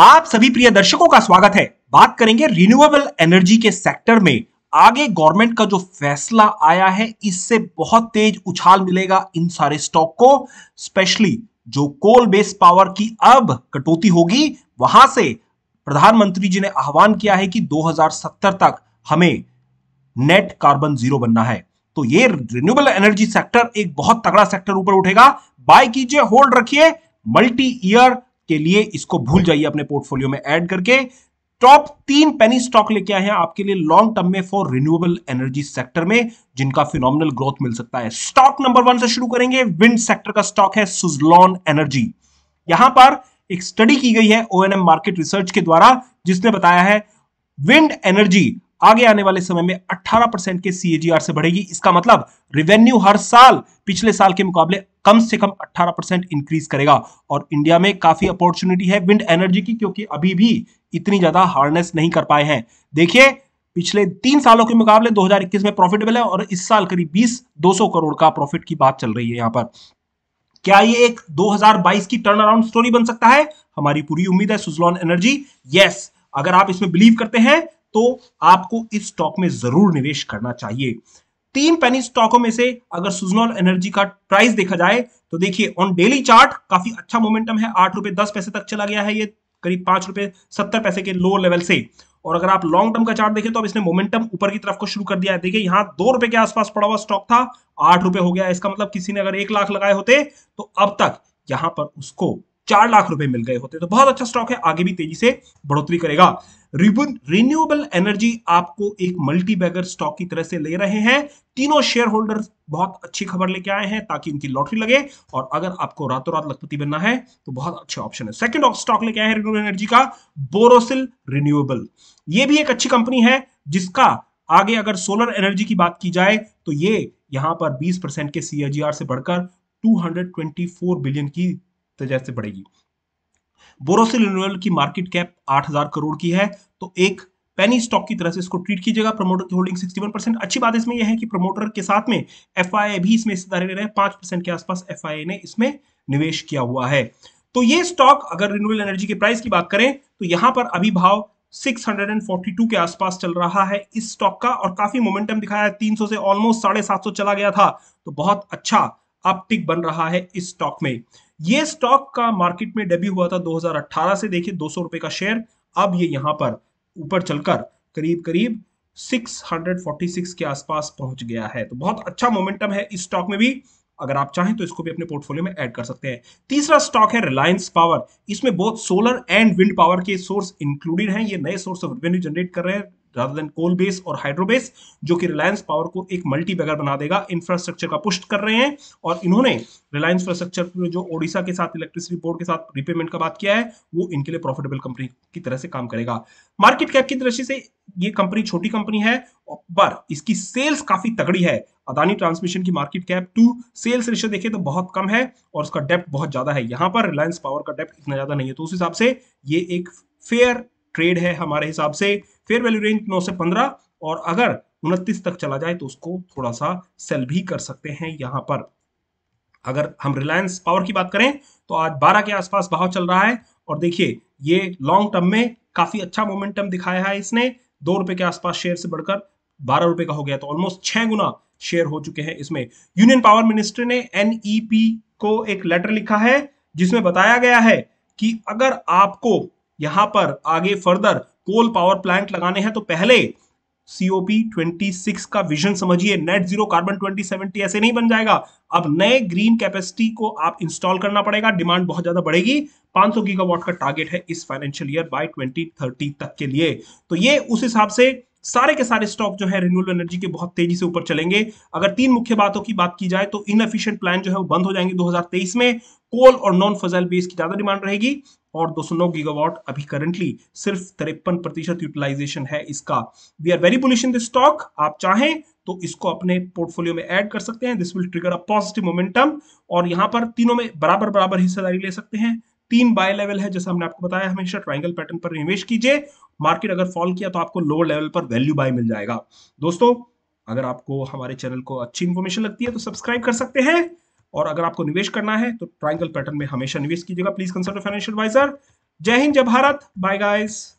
आप सभी प्रिय दर्शकों का स्वागत है बात करेंगे रिन्यूएबल एनर्जी के सेक्टर में आगे गवर्नमेंट का जो फैसला आया है इससे बहुत तेज उछाल मिलेगा इन सारे स्टॉक को स्पेशली जो कोल बेस्ड पावर की अब कटौती होगी वहां से प्रधानमंत्री जी ने आह्वान किया है कि 2070 तक हमें नेट कार्बन जीरो बनना है तो ये रिन्यूएबल एनर्जी सेक्टर एक बहुत तगड़ा सेक्टर ऊपर उठेगा बाय कीजिए होल्ड रखिए मल्टी ईयर के लिए इसको भूल जाइए अपने पोर्टफोलियो में ऐड करके टॉप तीन पेनी स्टॉक लेके आए हैं आपके लिए लॉन्ग टर्म में फॉर रिन्यूएबल एनर्जी सेक्टर में जिनका फिनोमिनल ग्रोथ मिल सकता है स्टॉक नंबर वन से शुरू करेंगे विंड सेक्टर का स्टॉक है सुजलॉन एनर्जी यहां पर एक स्टडी की गई है ओएनएम मार्केट रिसर्च के द्वारा जिसने बताया है विंड एनर्जी आगे आने वाले समय में 18 परसेंट के सीएजीआर से बढ़ेगी इसका मतलब रिवेन्यू हर साल पिछले साल के मुकाबले कम से कम 18 परसेंट इंक्रीज करेगा और इंडिया में काफी अपॉर्चुनिटी है विंड एनर्जी की क्योंकि अभी भी इतनी ज्यादा हार्नेस नहीं कर पाए हैं देखिए पिछले तीन सालों के मुकाबले 2021 में प्रॉफिटेबल है और इस साल करीब 20 200 करोड़ का प्रॉफिट की बात चल रही है यहां पर क्या ये एक 2022 की टर्न अराउंड स्टोरी बन सकता है हमारी पूरी उम्मीद है सुजलॉन एनर्जी यस अगर आप इसमें बिलीव करते हैं तो आपको इस स्टॉक में जरूर निवेश करना चाहिए तीन पैनी स्टॉकों में से अगर सुजनॉल एनर्जी का प्राइस देखा जाए तो देखिए ऑन डेली चार्ट काफी अच्छा मोमेंटम है आठ रुपए दस पैसे तक चला गया है ये करीब पांच रुपए सत्तर पैसे के लोअर लेवल से और अगर आप लॉन्ग टर्म का चार्ट देखें तो अब इसने मोमेंटम ऊपर की तरफ को शुरू कर दिया है देखिए यहां दो रुपए के आसपास पड़ा हुआ स्टॉक था आठ रुपए हो गया इसका मतलब किसी ने अगर एक लाख लगाए होते तो अब तक यहां पर उसको चार लाख रुपए मिल गए होते तो बहुत अच्छा स्टॉक है आगे भी तेजी से बढ़ोतरी करेगा रिन्यूएबल एनर्जी आपको एक मल्टी बैगर स्टॉक की तरह से ले रहे हैं तीनों शेयर होल्डर बहुत अच्छी खबर लेके आए हैं ताकि उनकी लॉटरी लगे और अगर आपको रातों रात लखपति बनना है तो बहुत अच्छा ऑप्शन है सेकेंड स्टॉक लेके आए हैं रिन्यूएबल एनर्जी का बोरोसिल रिन्यूएबल ये भी एक अच्छी कंपनी है जिसका आगे अगर सोलर एनर्जी की बात की जाए तो ये यहां पर 20 परसेंट के सीएजीआर से बढ़कर 224 बिलियन की सजा से बढ़ेगी बोरोसिल रिन्यूअल की मार्केट कैप 8000 करोड़ की है तो एक पेनी स्टॉक की तरह से इसको ट्रीट कीजिएगा प्रमोटर की होल्डिंग 61 परसेंट अच्छी बात इसमें यह है कि प्रमोटर के साथ में एफ भी इसमें हिस्सेदारी ले रहे हैं पांच परसेंट के आसपास एफ ने इसमें निवेश किया हुआ है तो ये स्टॉक अगर रिन्यूअल एनर्जी के प्राइस की बात करें तो यहां पर अभी भाव 642 के आसपास चल रहा है इस स्टॉक का और काफी मोमेंटम दिखाया है 300 से ऑलमोस्ट साढ़े सात चला गया था तो बहुत अच्छा अपटिक बन रहा है इस स्टॉक में ये स्टॉक का मार्केट में डेब्यू हुआ था 2018 से देखिए दो रुपए का शेयर अब ये यहां पर ऊपर चलकर करीब करीब 646 के आसपास पहुंच गया है तो बहुत अच्छा मोमेंटम है इस स्टॉक में भी अगर आप चाहें तो इसको भी अपने पोर्टफोलियो में ऐड कर सकते हैं तीसरा स्टॉक है रिलायंस पावर इसमें बहुत सोलर एंड विंड पावर के सोर्स इंक्लूडेड हैं ये नए सोर्स ऑफ रेवेन्यू जनरेट कर रहे हैं रादर देन कोल बेस और हाइड्रोबेस जो कि रिलायंस पावर को एक मल्टी बैगर बना देगा इंफ्रास्ट्रक्चर का पुष्ट कर रहे हैं और इन्होंने रिलायंस इंफ्रास्ट्रक्चर ने जो ओडिशा के साथ इलेक्ट्रिसिटी बोर्ड के साथ रिपेमेंट का बात किया है वो इनके लिए प्रॉफिटेबल कंपनी की तरह से काम करेगा मार्केट कैप की दृष्टि से ये कंपनी छोटी कंपनी है पर इसकी सेल्स काफी तगड़ी है अदानी ट्रांसमिशन की market cap to sales ratio देखें तो बहुत कम है और उसका डेप्थ बहुत ज्यादा है यहां पर रिलायंस पावर का डेप्थ इतना ज्यादा नहीं है तो उस हिसाब से ये एक फेयर ट्रेड है हमारे हिसाब से फेयर वैल्यू रेंज नौ से पंद्रह और अगर उनतीस तक चला जाए तो उसको थोड़ा सा सेल भी कर सकते हैं यहां पर अगर हम रिलायंस पावर की बात करें तो आज 12 के आसपास भाव चल रहा है और देखिए ये लॉन्ग टर्म में काफी अच्छा मोमेंटम दिखाया है इसने दो रुपए के आसपास शेयर से बढ़कर बारह रुपए का हो गया तो ऑलमोस्ट छह गुना शेयर हो चुके हैं इसमें यूनियन पावर मिनिस्ट्री ने एनईपी e को एक लेटर लिखा है जिसमें बताया गया है कि अगर आपको यहां पर आगे फर्दर कोल पावर प्लांट लगाने हैं तो पहले सीओपी ट्वेंटी सिक्स का विजन समझिए net zero carbon twenty seventy ऐसे नहीं बन जाएगा अब नए ग्रीन कैपेसिटी को आप इंस्टॉल करना पड़ेगा डिमांड बहुत ज्यादा बढ़ेगी 500 गीगावाट का टारगेट है इस फाइनेंशियल ईयर बाय 2030 तक के लिए तो ये उस हिसाब से सारे के सारे स्टॉक जो है रिन्यूएबल एनर्जी के बहुत तेजी से ऊपर चलेंगे अगर तीन मुख्य बातों की बात की जाए तो इनएफिशिएंट प्लान जो है वो बंद हो जाएंगे 2023 में कोल और नॉन फजल बेस की ज्यादा डिमांड रहेगी और दो सौ नौ गीगावॉट अभी करंटली सिर्फ तिरपन प्रतिशत यूटिलाइजेशन है इसका we are very bullish in this stock आप चाहें तो इसको अपने पोर्टफोलियो में ऐड कर सकते हैं this will trigger a positive momentum और यहां पर तीनों में बराबर बराबर हिस्सेदारी ले सकते हैं तीन बाय लेवल है जैसा हमने आपको बताया हमेशा ट्राइंगल पैटर्न पर निवेश कीजिए मार्केट अगर फॉल किया तो आपको लोअर लेवल पर वैल्यू बाय मिल जाएगा दोस्तों अगर आपको हमारे चैनल को अच्छी इन्फॉर्मेशन लगती है तो सब्सक्राइब कर सकते हैं और अगर आपको निवेश करना है तो ट्राइंगल पैटर्न में हमेशा निवेश कीजिएगा प्लीज कंसल्ट फाइनेंशियल एडवाइजर जय हिंद जय भारत बाय गाइस